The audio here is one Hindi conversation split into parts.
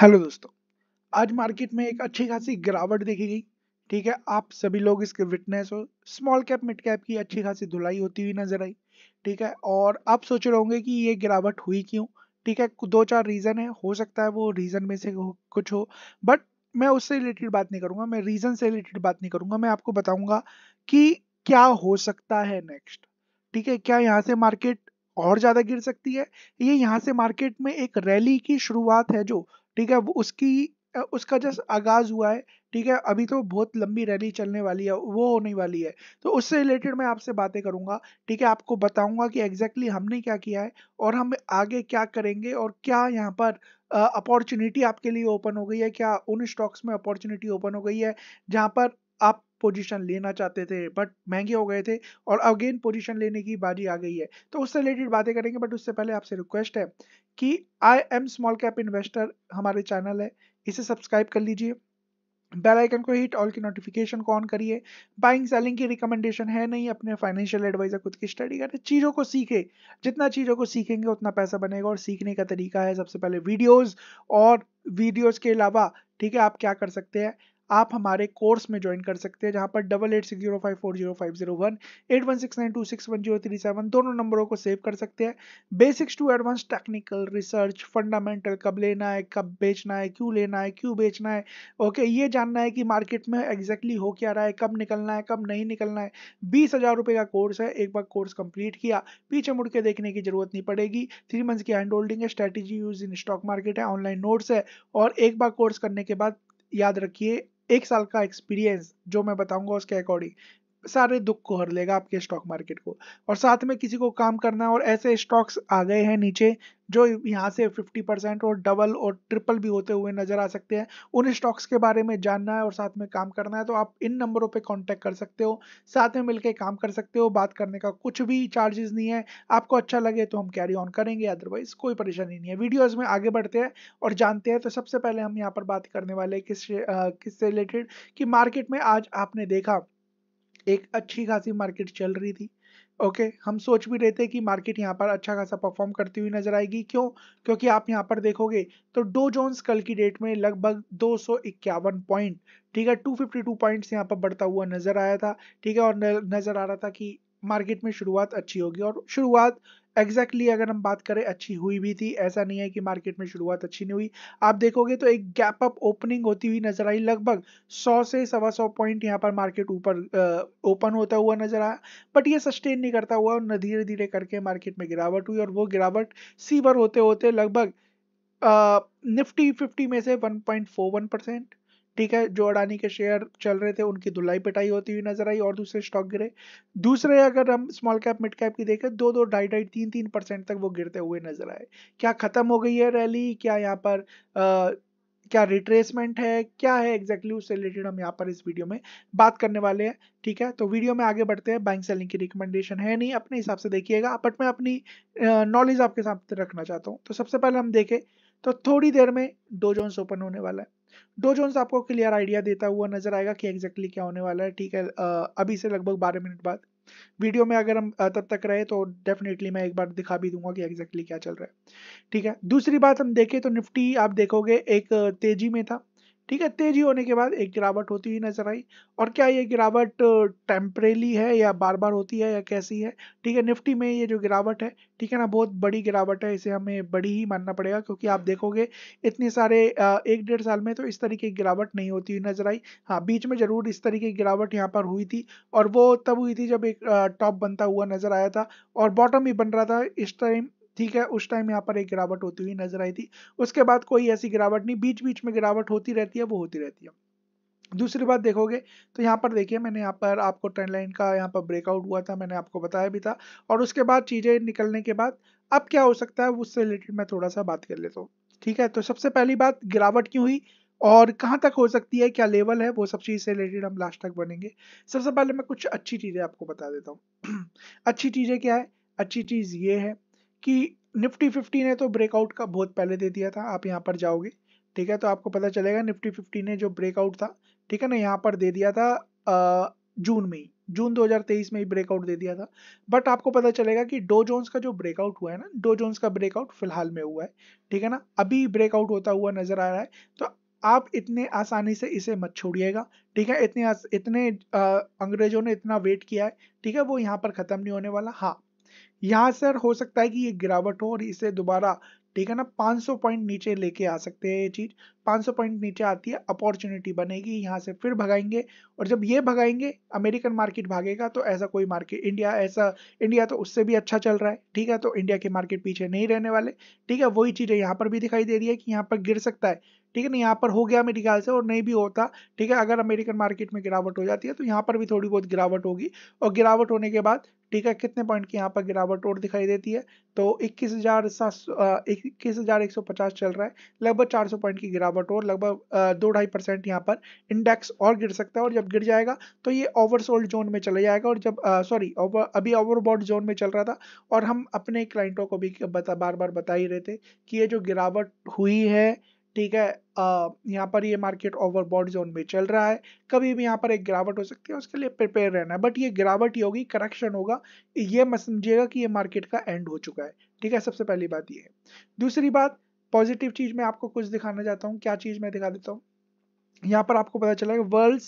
हेलो दोस्तों आज मार्केट में एक अच्छी खासी गिरावट देखी गई ठीक है आप सभी लोग इसके विटनेस हो स्मॉल कैप मिड कैप की अच्छी खासी धुलाई होती हुई नजर आई ठीक है और आप सोच रहे होंगे कि ये गिरावट हुई क्यों ठीक है दो चार रीज़न है हो सकता है वो रीज़न में से कुछ हो बट मैं उससे रिलेटेड बात नहीं करूंगा मैं रीज़न से रिलेटेड बात नहीं करूंगा मैं आपको बताऊंगा कि क्या हो सकता है नेक्स्ट ठीक है क्या यहाँ से मार्केट और ज़्यादा गिर सकती है ये यहाँ से मार्केट में एक रैली की शुरुआत है जो ठीक है उसकी उसका जस्ट आगाज हुआ है ठीक है अभी तो बहुत लंबी रैली चलने वाली है वो होने वाली है तो उससे रिलेटेड मैं आपसे बातें करूंगा ठीक है आपको बताऊंगा कि एग्जैक्टली exactly हमने क्या किया है और हम आगे क्या करेंगे और क्या यहाँ पर अपॉर्चुनिटी आपके लिए ओपन हो गई है क्या उन स्टॉक्स में अपॉर्चुनिटी ओपन हो गई है जहाँ पर आप पोजीशन लेना चाहते थे बट महंगे हो गए थे और अगेन पोजीशन लेने की बाजी आ गई है तो उससे रिलेटेड बातें करेंगे बट उससे पहले आपसे रिक्वेस्ट है कि I am small cap investor हमारे चैनल है इसे सब्सक्राइब कर लीजिए बेल आइकन को हिट ऑल की नोटिफिकेशन को ऑन करिए बाइंग सेलिंग की रिकमेंडेशन है नहीं अपने फाइनेंशियल एडवाइजर खुद की स्टडी करें चीज़ों को सीखे जितना चीज़ों को सीखेंगे उतना पैसा बनेगा और सीखने का तरीका है सबसे पहले वीडियोस और वीडियोस के अलावा ठीक है आप क्या कर सकते हैं आप हमारे कोर्स में ज्वाइन कर सकते हैं जहां पर double eight six zero five four zero five zero one eight one six nine two six one zero three seven दोनों नंबरों को सेव कर सकते हैं basics to advance technical research fundamental कब लेना है कब बेचना है क्यों लेना है क्यों बेचना है ओके ये जानना है कि मार्केट में एग्जैक्टली हो क्या रहा है कब निकलना है कब नहीं निकलना है बीस हज़ार रुपये का कोर्स है एक बार कोर्स कंप्लीट किया पीछे मुड़ के देखने की जरूरत नहीं पड़ेगी थ्री मंथ्स की हैंड होल्डिंग है strategy use in stock market है ऑनलाइन नोट्स है और एक बार कोर्स करने के बाद याद रखिए एक साल का एक्सपीरियंस जो मैं बताऊंगा उसके अकॉर्डिंग सारे दुख को हर लेगा आपके स्टॉक मार्केट को और साथ में किसी को काम करना और ऐसे स्टॉक्स आ गए हैं नीचे जो यहाँ से 50 परसेंट और डबल और ट्रिपल भी होते हुए नज़र आ सकते हैं उन स्टॉक्स के बारे में जानना है और साथ में काम करना है तो आप इन नंबरों पे कांटेक्ट कर सकते हो साथ में मिलके काम कर सकते हो बात करने का कुछ भी चार्जेस नहीं है आपको अच्छा लगे तो हम कैरी ऑन करेंगे अदरवाइज कोई परेशानी नहीं है वीडियोज़ में आगे बढ़ते हैं और जानते हैं तो सबसे पहले हम यहाँ पर बात करने वाले किस किससे रिलेटेड कि मार्केट में आज आपने देखा एक अच्छी खासी मार्केट चल रही थी ओके okay, हम सोच भी रहे थे कि मार्केट यहाँ पर अच्छा खासा परफॉर्म करती हुई नजर आएगी क्यों क्योंकि आप यहाँ पर देखोगे तो डो जोन्स कल की डेट में लगभग दो पॉइंट ठीक है 252 फिफ्टी पॉइंट्स यहाँ पर बढ़ता हुआ नजर आया था ठीक है और नजर आ रहा था कि मार्केट में शुरुआत अच्छी होगी और शुरुआत एग्जैक्टली exactly अगर हम बात करें अच्छी हुई भी थी ऐसा नहीं है कि मार्केट में शुरुआत अच्छी नहीं हुई आप देखोगे तो एक गैप अप ओपनिंग होती हुई नजर आई लगभग सौ से सवा सौ पॉइंट यहाँ पर मार्केट ऊपर ओपन होता हुआ नजर आया बट ये सस्टेन नहीं करता हुआ और धीरे धीरे करके मार्केट में गिरावट हुई और वो गिरावट सीवर होते होते लगभग निफ्टी फिफ्टी में से one point four one percent ठीक है जो अडानी के शेयर चल रहे थे उनकी धुलाई पिटाई होती हुई नजर आई और दूसरे स्टॉक गिरे दूसरे अगर हम स्मॉल कैप मिड कैप की देखें दो दो ढाई ढाई तीन तीन परसेंट तक वो गिरते हुए नजर आए क्या खत्म हो गई है रैली क्या यहाँ पर आ, क्या रिट्रेसमेंट है क्या है एग्जैक्टली उससे रिलेटेड हम यहाँ पर इस वीडियो में बात करने वाले हैं ठीक है तो वीडियो में आगे बढ़ते हैं बैंक सेलिंग की रिकमेंडेशन है नहीं अपने हिसाब से देखिएगा बट मैं अपनी नॉलेज आपके साथ रखना चाहता हूँ तो सबसे पहले हम देखें तो थोड़ी देर में दो जोन्स ओपन होने वाला है डो जोन्स आपको क्लियर आइडिया देता हुआ नजर आएगा कि एग्जैक्टली exactly क्या होने वाला है ठीक है अभी से लगभग बारह मिनट बाद वीडियो में अगर हम तब तक रहे तो डेफिनेटली मैं एक बार दिखा भी दूंगा कि एग्जैक्टली exactly क्या चल रहा है ठीक है दूसरी बात हम देखें तो निफ्टी आप देखोगे एक तेजी में था ठीक है तेजी होने के बाद एक गिरावट होती हुई नजर आई और क्या ये गिरावट टेम्परेली है या बार बार होती है या कैसी है ठीक है निफ्टी में ये जो गिरावट है ठीक है ना बहुत बड़ी गिरावट है इसे हमें बड़ी ही मानना पड़ेगा क्योंकि आप हाँ। देखोगे इतने सारे एक डेढ़ साल में तो इस तरीके की गिरावट नहीं होती हुई नजर आई हाँ बीच में जरूर इस तरीके की गिरावट यहाँ पर हुई थी और वो तब हुई थी जब एक टॉप बनता हुआ नजर आया था और बॉटम भी बन रहा था इस टाइम ठीक है उस टाइम यहाँ पर एक गिरावट होती हुई नजर आई थी उसके बाद कोई ऐसी गिरावट नहीं बीच बीच में गिरावट होती रहती है वो होती रहती है दूसरी बात देखोगे तो यहाँ पर देखिए मैंने यहाँ पर आपको ट्रेंड लाइन का यहाँ पर ब्रेकआउट हुआ था मैंने आपको बताया भी था और उसके बाद चीज़ें निकलने के बाद अब क्या हो सकता है उससे रिलेटेड मैं थोड़ा सा बात कर लेता हूँ ठीक है तो सबसे पहली बात गिरावट क्यों हुई और कहाँ तक हो सकती है क्या लेवल है वो सब चीज़ से रिलेटेड हम लास्ट तक बनेंगे सबसे पहले मैं कुछ अच्छी चीज़ें आपको बता देता हूँ अच्छी चीज़ें क्या है अच्छी चीज़ ये है कि निफ्टी फिफ्टी ने तो ब्रेकआउट का बहुत पहले दे दिया था आप यहाँ पर जाओगे ठीक है तो आपको पता चलेगा निफ्टी फिफ्टी ने जो ब्रेकआउट था ठीक है ना यहाँ पर दे दिया था आ, जून में ही जून 2023 में ही ब्रेकआउट दे दिया था बट आपको पता चलेगा कि डो जोन्स का जो ब्रेकआउट हुआ है ना डो जोन्स का ब्रेकआउट फिलहाल में हुआ है ठीक है ना अभी ब्रेकआउट होता हुआ नजर आ रहा है तो आप इतने आसानी से इसे मत छोड़िएगा ठीक है इतने इतने आ, अंग्रेजों ने इतना वेट किया है ठीक है वो यहाँ पर ख़त्म नहीं होने वाला हाँ यहाँ सर हो सकता है कि ये गिरावट हो और इसे दोबारा ठीक है ना 500 पॉइंट नीचे लेके आ सकते हैं ये चीज़ 500 पॉइंट नीचे आती है अपॉर्चुनिटी बनेगी यहाँ से फिर भगाएंगे और जब ये भगाएंगे अमेरिकन मार्केट भागेगा तो ऐसा कोई मार्केट इंडिया ऐसा इंडिया तो उससे भी अच्छा चल रहा है ठीक है तो इंडिया के मार्केट पीछे नहीं रहने वाले ठीक है वही चीज़ें यहाँ पर भी दिखाई दे रही है कि यहाँ पर गिर सकता है ठीक है ना यहाँ पर हो गया मेरे ख्याल से और नहीं भी होता ठीक है अगर अमेरिकन मार्केट में गिरावट हो जाती है तो यहाँ पर भी थोड़ी बहुत गिरावट होगी और गिरावट होने के बाद ठीक है कितने पॉइंट की यहाँ पर गिरावट और दिखाई देती है तो इक्कीस हज़ार सात इक्कीस हज़ार एक सौ पचास चल रहा है लगभग चार सौ पॉइंट की गिरावट और लगभग दो ढाई परसेंट यहाँ पर इंडेक्स और गिर सकता है और जब गिर जाएगा तो ये ओवरसोल्ड जोन में चला जाएगा और जब सॉरी ओवर अभी ओवरबॉड जोन में चल रहा था और हम अपने क्लाइंटों को भी बता बार बार बता ही रहे थे कि ये जो गिरावट हुई है ठीक है यहाँ पर ये मार्केट ओवरबॉड जोन में चल रहा है कभी भी यहाँ पर एक गिरावट हो सकती है उसके लिए प्रिपेयर रहना है बट ये गिरावट ही होगी करेक्शन होगा ये मत समझिएगा कि ये मार्केट का एंड हो चुका है ठीक है सबसे पहली बात ये है दूसरी बात पॉजिटिव चीज मैं आपको कुछ दिखाना चाहता हूँ क्या चीज मैं दिखा देता हूँ यहाँ पर आपको पता चला world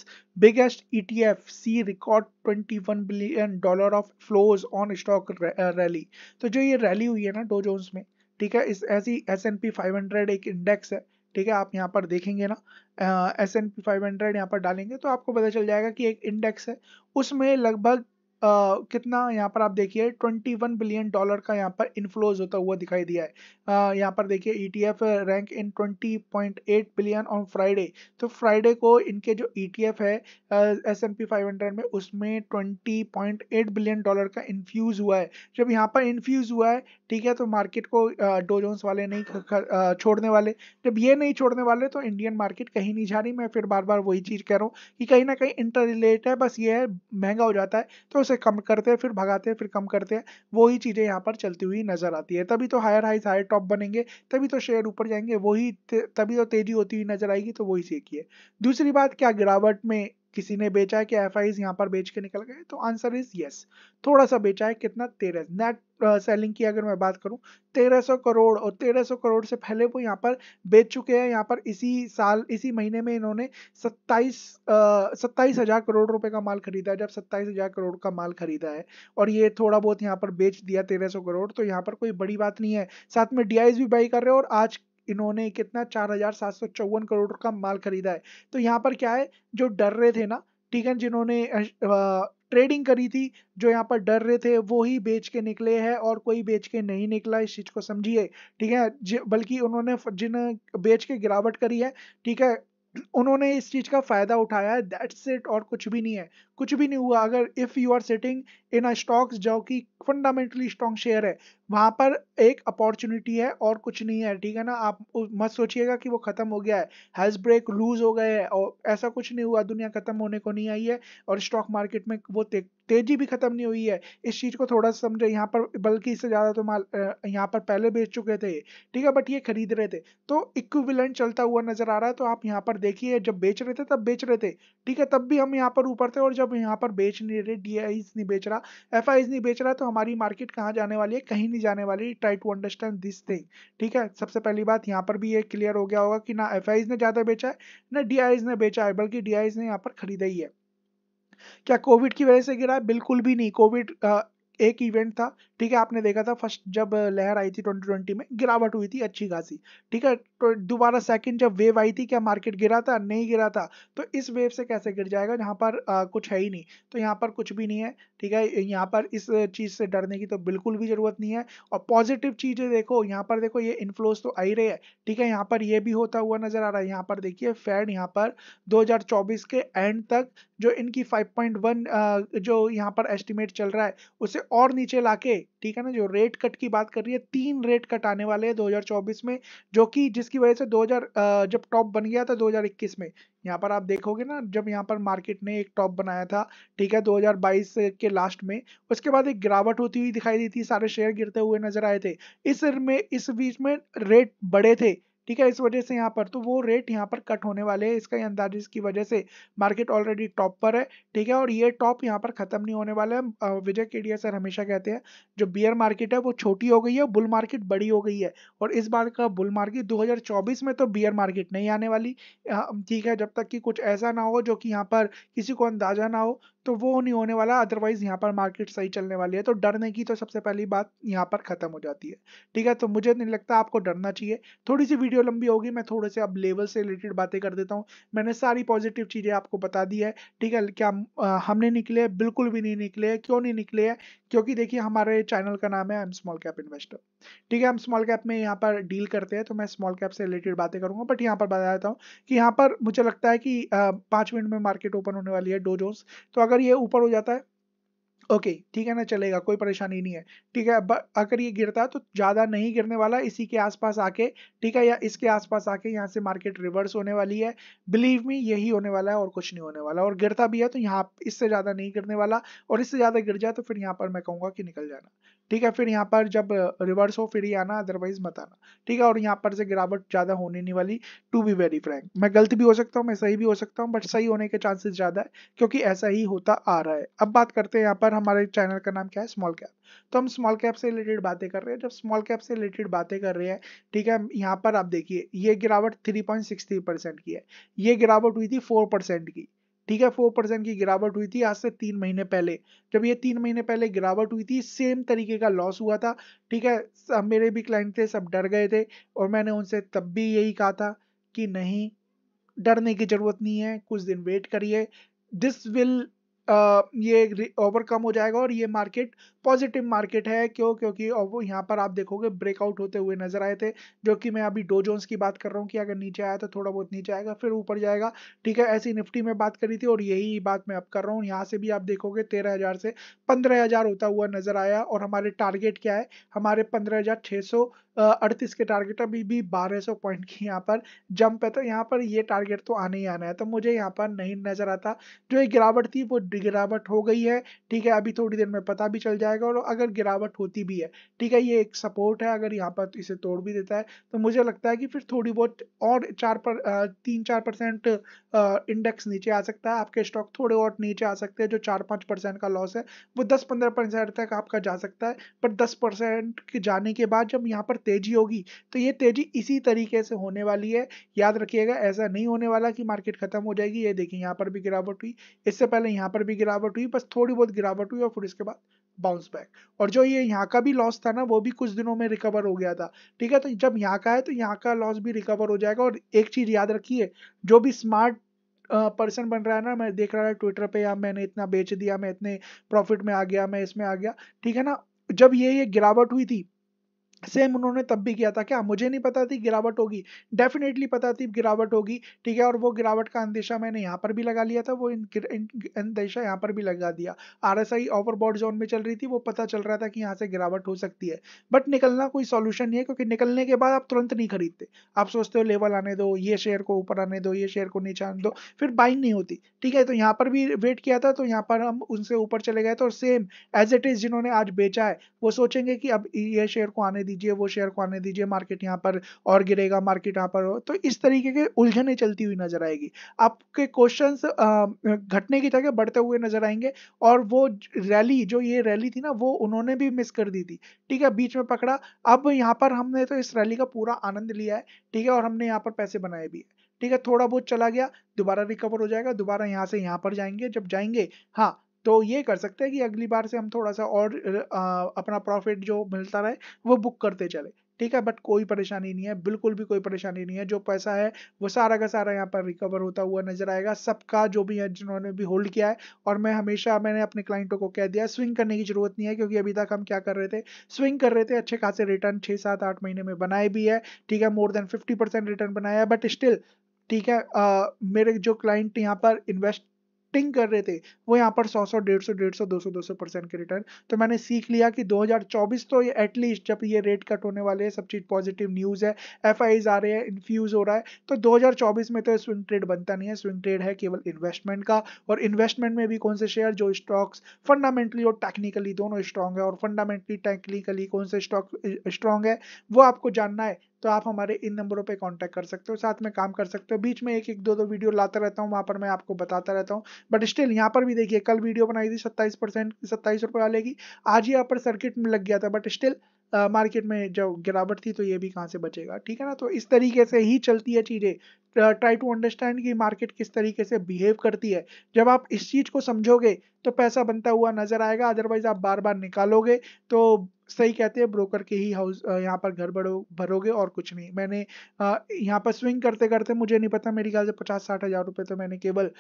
biggest ETF see record 21 billion dollar of flows on stock rally तो जो ये रैली हुई है ना डो जोन्स में ठीक है इस ऐसी S N P five hundred एक इंडेक्स है ठीक है आप यहाँ पर देखेंगे ना S N P five hundred यहाँ पर डालेंगे तो आपको पता चल जाएगा कि एक इंडेक्स है उसमें लगभग कितना यहाँ पर आप देखिए 21 बिलियन डॉलर का यहाँ पर इन्फ्लोज होता हुआ दिखाई दिया है uh, यहाँ पर देखिए ETF rank in 20.8 billion on Friday तो फ्राइडे को इनके जो ईटीएफ e है एस एम पी में उसमें 20.8 बिलियन डॉलर का इन्फ्यूज हुआ है जब यहाँ पर इन्फ्यूज हुआ है ठीक है तो मार्केट को डोजोन्स वाले नहीं ख, ख, छोड़ने वाले जब ये नहीं छोड़ने वाले तो इंडियन मार्केट कहीं नहीं जा रही मैं फिर बार बार वही चीज़ कह रहा हूँ कि कहीं ना कहीं इंटर रिलेट है बस ये है महंगा हो जाता है तो से कम करते हैं फिर भगाते हैं फिर कम करते हैं वही चीज़ें यहाँ पर चलती हुई नजर आती है तभी तो हायर हाई हायर टॉप बनेंगे तभी तो शेयर ऊपर जाएंगे वही तभी तो तेजी होती हुई नजर आएगी तो वही सीखिए दूसरी बात क्या गिरावट में किसी ने बेचा है कि एफ आई यहाँ पर बेच के निकल गए तो आंसर इज यस थोड़ा सा बेचा है कितना तेरह नेट सेलिंग uh, की अगर मैं बात करूँ तेरह सौ करोड़ और तेरह सौ करोड़ से पहले वो यहाँ पर बेच चुके हैं यहाँ पर इसी साल इसी महीने में इन्होंने सत्ताईस uh, सत्ताईस हजार करोड़ रुपए का माल खरीदा है जब सत्ताईस हजार करोड़ का माल खरीदा है और ये थोड़ा बहुत यहाँ पर बेच दिया सौ करोड़ तो यहाँ पर कोई बड़ी बात नहीं है साथ में डी भी बाई कर रहे हैं और आज इन्होंने कितना चार करोड़ का माल खरीदा है तो यहाँ पर क्या है जो डर रहे थे ना ठीक है जिन्होंने ट्रेडिंग करी थी जो यहाँ पर डर रहे थे वो ही बेच के निकले हैं और कोई बेच के नहीं निकला इस चीज़ को समझिए ठीक है बल्कि उन्होंने जिन बेच के गिरावट करी है ठीक है उन्होंने इस चीज़ का फ़ायदा उठाया है दैट्स इट और कुछ भी नहीं है कुछ भी नहीं हुआ अगर if you are setting in a stocks जो कि फंडामेंटली स्ट्रॉन्ग शेयर है वहां पर एक अपॉर्चुनिटी है और कुछ नहीं है ठीक है ना आप मत सोचिएगा कि वो खत्म हो गया है हेल्थ ब्रेक लूज हो गए हैं और ऐसा कुछ नहीं हुआ दुनिया खत्म होने को नहीं आई है और स्टॉक मार्केट में वो ते, तेजी भी खत्म नहीं हुई है इस चीज को थोड़ा समझे यहाँ पर बल्कि इससे ज्यादा तो माल यहाँ पर पहले बेच चुके थे ठीक है बट ये खरीद रहे थे तो इक्विवेलेंट चलता हुआ नजर आ रहा है तो आप यहाँ पर देखिए जब बेच रहे थे तब बेच रहे थे ठीक है तब भी हम यहाँ पर ऊपर थे और जब सब मतलब यहाँ पर बेच नहीं रहे डी नहीं बेच रहा एफ नहीं बेच रहा तो हमारी मार्केट कहाँ जाने वाली है कहीं नहीं जाने वाली try to understand this thing ठीक है सबसे पहली बात यहाँ पर भी ये क्लियर हो गया होगा कि ना एफ ने ज़्यादा बेचा है ना डी ने बेचा है बल्कि डी ने यहाँ पर खरीदा ही है क्या कोविड की वजह से गिरा बिल्कुल भी नहीं कोविड एक इवेंट था ठीक है आपने देखा था फर्स्ट जब लहर आई थी 2020 में गिरावट हुई थी अच्छी खासी ठीक है तो दोबारा सेकंड जब वेव आई थी क्या मार्केट गिरा था नहीं गिरा था तो इस वेव से कैसे गिर जाएगा यहाँ पर आ, कुछ है ही नहीं तो यहाँ पर कुछ भी नहीं है ठीक है यहाँ पर इस चीज़ से डरने की तो बिल्कुल भी ज़रूरत नहीं है और पॉजिटिव चीज़ें देखो यहाँ पर देखो ये इन्फ्लोज तो आ ही रहे हैं ठीक है यहाँ पर ये भी होता हुआ नज़र आ रहा है यहाँ पर देखिए फैड यहाँ पर दो के एंड तक जो इनकी 5.1 जो यहाँ पर एस्टिमेट चल रहा है उसे और नीचे लाके ठीक है ना जो रेट कट की बात कर रही है तीन रेट कट आने वाले हैं 2024 में जो कि जिसकी वजह से 2000 जब टॉप बन गया था 2021 में यहाँ पर आप देखोगे ना जब यहाँ पर मार्केट ने एक टॉप बनाया था ठीक है 2022 के लास्ट में उसके बाद एक गिरावट होती हुई दिखाई दी थी सारे शेयर गिरते हुए नजर आए थे इस में इस बीच में रेट बड़े थे ठीक है इस वजह से यहाँ पर तो वो रेट यहाँ पर कट होने वाले हैं इसका अंदाज की वजह से मार्केट ऑलरेडी टॉप पर है ठीक है और ये टॉप यहाँ पर खत्म नहीं होने वाला है विजय केडिया सर हमेशा कहते हैं जो बियर मार्केट है वो छोटी हो गई है बुल मार्केट बड़ी हो गई है और इस बार का बुल मार्केट दो में तो बियर मार्केट नहीं आने वाली ठीक है जब तक कि कुछ ऐसा ना हो जो कि यहाँ पर किसी को अंदाजा ना हो तो वो नहीं होने वाला अदरवाइज यहाँ पर मार्केट सही चलने वाली है तो डरने की तो सबसे पहली बात यहाँ पर खत्म हो जाती है ठीक है तो मुझे नहीं लगता आपको डरना चाहिए थोड़ी सी वीडियो लंबी होगी मैं थोड़े से अब लेवल से रिलेटेड बातें कर देता हूँ मैंने सारी पॉजिटिव चीज़ें आपको बता दी है ठीक है क्या हमने निकले बिल्कुल भी नहीं निकले क्यों नहीं निकले क्योंकि देखिए हमारे चैनल का नाम है एम स्मॉल कैप इन्वेस्टर ठीक है हम स्मॉल कैप में यहाँ पर डील करते हैं तो मैं स्मॉल कैप से रिलेटेड बातें करूंगा बट यहाँ पर बता देता हूँ कि यहाँ पर मुझे लगता है कि पाँच मिनट में मार्केट ओपन होने वाली है डो तो अगर ये ऊपर हो जाता है ओके okay, ठीक है ना चलेगा कोई परेशानी नहीं है ठीक है अगर ये गिरता है तो ज़्यादा नहीं गिरने वाला इसी के आसपास आके ठीक है या इसके आसपास आके यहाँ से मार्केट रिवर्स होने वाली है बिलीव मी यही होने वाला है और कुछ नहीं होने वाला और गिरता भी है तो यहाँ इससे ज़्यादा नहीं गिरने वाला और इससे ज़्यादा गिर जाए तो फिर यहाँ पर मैं कहूँगा कि निकल जाना ठीक है फिर यहाँ पर जब रिवर्स हो फिर ही आना अदरवाइज मत आना ठीक है और यहाँ पर से गिरावट ज़्यादा होने नहीं वाली टू बी वेरी फ्रैंक मैं गलत भी हो सकता हूँ मैं सही भी हो सकता हूँ बट सही होने के चांसेस ज़्यादा है क्योंकि ऐसा ही होता आ रहा है अब बात करते हैं यहाँ पर हमारे चैनल का नाम क्या है स्मॉल कैप तो हम स्मॉल कैप से रिलेटेड बातें कर रहे हैं जब स्मॉल कैप से रिलेटेड बातें कर रहे हैं ठीक है यहाँ पर आप देखिए ये गिरावट थ्री की है ये गिरावट हुई थी फोर की ठीक है फोर परसेंट की गिरावट हुई थी आज से तीन महीने पहले जब ये तीन महीने पहले गिरावट हुई थी सेम तरीके का लॉस हुआ था ठीक है सब मेरे भी क्लाइंट थे सब डर गए थे और मैंने उनसे तब भी यही कहा था कि नहीं डरने की जरूरत नहीं है कुछ दिन वेट करिए दिस विल ये ओवरकम हो जाएगा और ये मार्केट पॉजिटिव मार्केट है क्यों क्योंकि यहाँ पर आप देखोगे ब्रेकआउट होते हुए नजर आए थे जो कि मैं अभी डो जोन्स की बात कर रहा हूँ कि अगर नीचे आया तो थोड़ा बहुत नीचे आएगा फिर ऊपर जाएगा ठीक है ऐसी निफ्टी में बात करी थी और यही बात मैं अब कर रहा हूँ यहाँ से भी आप देखोगे तेरह हज़ार से पंद्रह हज़ार होता हुआ नजर आया और हमारे टारगेट क्या है हमारे पंद्रह हज़ार छः सौ अड़तीस के टारगेट अभी भी बारह सौ पॉइंट की यहाँ पर जंप है तो यहाँ पर ये टारगेट तो आने ही आना है तो मुझे यहाँ पर नहीं नजर आता जो एक गिरावट थी वो थोड़ी गिरावट हो गई है ठीक है अभी थोड़ी देर में पता भी चल जाएगा और अगर गिरावट होती भी है ठीक है ये एक सपोर्ट है अगर यहाँ पर इसे तोड़ भी देता है तो मुझे लगता है कि फिर थोड़ी बहुत और चार पर तीन चार परसेंट इंडेक्स नीचे आ सकता है आपके स्टॉक थोड़े और नीचे आ सकते हैं जो चार पाँच परसेंट का लॉस है वो दस पंद्रह परसेंट तक आपका जा सकता है पर दस परसेंट के जाने के बाद जब यहाँ पर तेजी होगी तो ये तेजी इसी तरीके से होने वाली है याद रखिएगा ऐसा नहीं होने वाला कि मार्केट खत्म हो जाएगी ये देखिए यहाँ पर भी गिरावट हुई इससे पहले यहाँ पर पर भी गिरावट हुई बस थोड़ी बहुत गिरावट हुई और फिर इसके बाद बाउंस बैक और जो ये यहाँ का भी लॉस था ना वो भी कुछ दिनों में रिकवर हो गया था ठीक है तो जब यहाँ का है तो यहाँ का लॉस भी रिकवर हो जाएगा और एक चीज़ याद रखिए जो भी स्मार्ट पर्सन बन रहा है ना मैं देख रहा है ट्विटर पे या मैंने इतना बेच दिया मैं इतने प्रॉफिट में आ गया मैं इसमें आ गया ठीक है ना जब ये ये गिरावट हुई थी सेम उन्होंने तब भी किया था क्या मुझे नहीं पता थी गिरावट होगी डेफिनेटली पता थी गिरावट होगी ठीक है और वो गिरावट का अंदेशा मैंने यहाँ पर भी लगा लिया था वो अंदेशा यहाँ पर भी लगा दिया R S I overbought zone में चल रही थी वो पता चल रहा था कि यहाँ से गिरावट हो सकती है बट निकलना कोई सोल्यूशन नहीं है क्योंकि निकलने के बाद आप तुरंत नहीं खरीदते आप सोचते हो लेवल आने दो ये शेयर को ऊपर आने दो ये शेयर को नीचे आने दो फिर बाइंग नहीं होती ठीक है तो यहाँ पर भी वेट किया था तो यहाँ पर हम उनसे ऊपर चले गए थे और सेम एज इट इज जिन्होंने आज बेचा है वो सोचेंगे कि अब ये शेयर को आने दीजिए वो शेयर को आने दीजिए मार्केट यहाँ पर और गिरेगा मार्केट यहाँ पर तो इस तरीके के उलझने चलती हुई नजर आएगी आपके क्वेश्चन घटने की जगह बढ़ते हुए नजर आएंगे और वो रैली जो ये रैली थी ना वो उन्होंने भी मिस कर दी थी ठीक है बीच में पकड़ा अब यहाँ पर हमने तो इस रैली का पूरा आनंद लिया है ठीक है और हमने यहाँ पर पैसे बनाए भी है ठीक है थोड़ा बहुत चला गया दोबारा रिकवर हो जाएगा दोबारा यहाँ से यहाँ पर जाएंगे जब जाएंगे हाँ तो ये कर सकते हैं कि अगली बार से हम थोड़ा सा और आ, अपना प्रॉफिट जो मिलता रहे वो बुक करते चले ठीक है बट कोई परेशानी नहीं है बिल्कुल भी कोई परेशानी नहीं है जो पैसा है वो सारा का सारा यहाँ पर रिकवर होता हुआ नजर आएगा सबका जो भी है जिन्होंने भी होल्ड किया है और मैं हमेशा मैंने अपने क्लाइंटों को कह दिया स्विंग करने की जरूरत नहीं है क्योंकि अभी तक हम क्या कर रहे थे स्विंग कर रहे थे अच्छे खासे रिटर्न छः सात आठ महीने में बनाए भी है ठीक है मोर देन फिफ्टी रिटर्न बनाया है बट स्टिल ठीक है आ, मेरे जो क्लाइंट यहाँ पर इन्वेस्ट एक्टिंग कर रहे थे वो यहाँ पर सौ सौ सौ डेढ़ डेढ़ सौ दो सौ दो सौ परसेंट के रिटर्न तो मैंने सीख लिया कि 2024 तो ये एटलीस्ट जब ये रेट कट होने वाले हैं सब चीज़ पॉजिटिव न्यूज़ है एफ आ रहे हैं इन्फ्यूज़ हो रहा है तो 2024 में तो स्विंग ट्रेड बनता नहीं है स्विंग ट्रेड है केवल इन्वेस्टमेंट का और इन्वेस्टमेंट में भी कौन से शेयर जो स्टॉक्स फंडामेंटली और टेक्निकली दोनों स्ट्रॉन्ग है और फंडामेंटली टेक्निकली कौन से स्टॉक स्ट्रॉन्ग है वो आपको जानना है तो आप हमारे इन नंबरों पे कांटेक्ट कर सकते हो साथ में काम कर सकते हो बीच में एक एक दो दो वीडियो लाता रहता हूँ वहाँ पर मैं आपको बताता रहता हूँ बट स्टिल यहाँ पर भी देखिए कल वीडियो बनाई थी सत्ताईस परसेंट सत्ताईस रुपये वाले की आज ही यहाँ पर सर्किट में लग गया था बट स्टिल मार्केट में जो गिरावट थी तो ये भी कहाँ से बचेगा ठीक है ना तो इस तरीके से ही चलती है चीज़ें ट्राई टू अंडरस्टैंड कि मार्केट किस तरीके से बिहेव करती है जब आप इस चीज़ को समझोगे तो पैसा बनता हुआ नजर आएगा अदरवाइज आप बार बार निकालोगे तो सही कहते हैं ब्रोकर के ही हाउस यहाँ पर घर भरो भरोगे और कुछ नहीं मैंने यहाँ पर स्विंग करते करते मुझे नहीं पता मेरी ख्याल से पचास साठ हज़ार रुपये तो मैंने केवल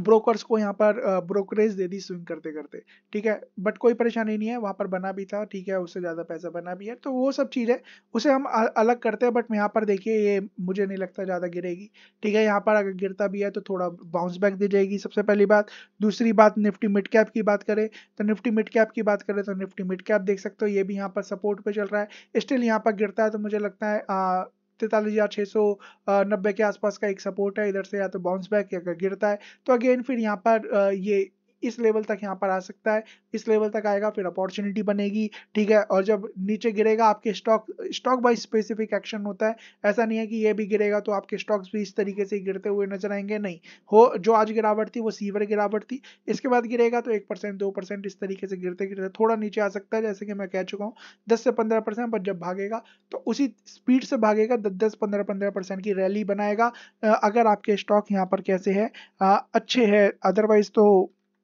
ब्रोकर्स को यहाँ पर ब्रोकरेज दे दी स्विंग करते करते ठीक है बट कोई परेशानी नहीं है वहाँ पर बना भी था ठीक है उससे ज़्यादा पैसा बना भी है तो वो सब चीज़ है उसे हम अलग करते हैं बट यहाँ पर देखिए ये मुझे नहीं लगता ज़्यादा गिरेगी ठीक है यहाँ पर अगर गिरता भी है तो थोड़ा बाउंस बैक दी जाएगी सबसे पहली बात दूसरी बात निफ्टी मिड कैप की बात करें तो निफ्टी मिड कैप की बात करें तो निफ्टी मिड कैप देख सकते हो ये भी यहाँ पर सपोर्ट पर चल रहा है स्टिल यहाँ पर गिरता है तो मुझे लगता है तैतालीस हज़ार छः सौ नब्बे के आसपास का एक सपोर्ट है इधर से या तो बाउंस बैक या गिरता है तो अगेन फिर यहाँ पर ये इस लेवल तक यहाँ पर आ सकता है इस लेवल तक आएगा फिर अपॉर्चुनिटी बनेगी ठीक है और जब नीचे गिरेगा आपके stock stock by specific action होता है ऐसा नहीं है कि ये भी गिरेगा तो आपके स्टॉक्स भी इस तरीके से गिरते हुए नजर आएंगे नहीं हो जो आज गिरावट थी वो सीवर गिरावट थी इसके बाद गिरेगा तो एक परसेंट दो परसेंट इस तरीके से गिरते गिरते थोड़ा नीचे आ सकता है जैसे कि मैं कह चुका हूँ दस से पंद्रह परसेंट पर जब भागेगा तो उसी स्पीड से भागेगा दस दस पंद्रह पंद्रह परसेंट की रैली बनाएगा अगर आपके स्टॉक यहाँ पर कैसे है अच्छे है अदरवाइज तो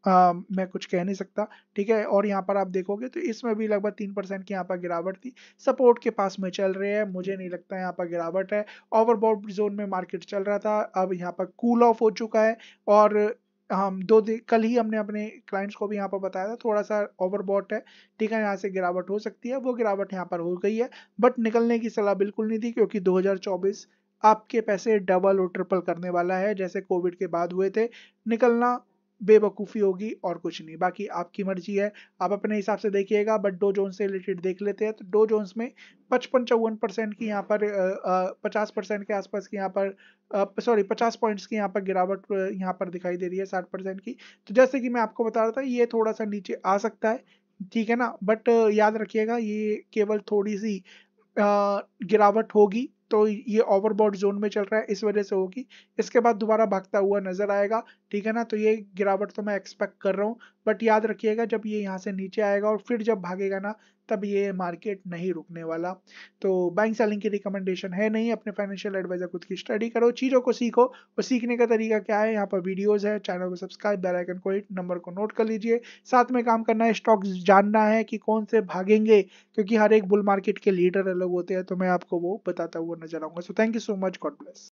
आ, मैं कुछ कह नहीं सकता ठीक है और यहाँ पर आप देखोगे तो इसमें भी लगभग तीन परसेंट की यहाँ पर गिरावट थी सपोर्ट के पास में चल रहे हैं मुझे नहीं लगता यहाँ पर गिरावट है ओवरबॉड जोन में मार्केट चल रहा था अब यहाँ पर कूल ऑफ हो चुका है और हम दो दिन कल ही हमने अपने क्लाइंट्स को भी यहाँ पर बताया था थोड़ा सा ओवरबॉट है ठीक है यहाँ से गिरावट हो सकती है वो गिरावट यहाँ पर हो गई है बट निकलने की सलाह बिल्कुल नहीं थी क्योंकि 2024 आपके पैसे डबल और ट्रिपल करने वाला है जैसे कोविड के बाद हुए थे निकलना बेवकूफ़ी होगी और कुछ नहीं बाकी आपकी मर्जी है आप अपने हिसाब से देखिएगा बट डो जोन से रिलेटेड देख लेते हैं तो डो जोन्स में पचपन चौवन परसेंट की यहाँ पर पचास परसेंट के आसपास की यहाँ पर सॉरी पचास पॉइंट्स की यहाँ पर गिरावट यहाँ पर दिखाई दे रही है साठ परसेंट की तो जैसे कि मैं आपको बता रहा था ये थोड़ा सा नीचे आ सकता है ठीक है ना बट याद रखिएगा ये केवल थोड़ी सी गिरावट होगी तो ये ओवरबॉड जोन में चल रहा है इस वजह से होगी इसके बाद दोबारा भागता हुआ नजर आएगा ठीक है ना तो ये गिरावट तो मैं एक्सपेक्ट कर रहा हूँ बट याद रखिएगा जब ये यहाँ से नीचे आएगा और फिर जब भागेगा ना तब ये मार्केट नहीं रुकने वाला तो बैंक सेलिंग की रिकमेंडेशन है नहीं अपने फाइनेंशियल एडवाइजर खुद की स्टडी करो चीज़ों को सीखो और सीखने का तरीका क्या है यहाँ पर वीडियोस है चैनल को सब्सक्राइब बेल आइकन को हिट नंबर को नोट कर लीजिए साथ में काम करना है स्टॉक्स जानना है कि कौन से भागेंगे क्योंकि हर एक बुल मार्केट के लीडर अलग होते हैं तो मैं आपको वो बताता हुआ नजर आऊंगा so thank you so much God bless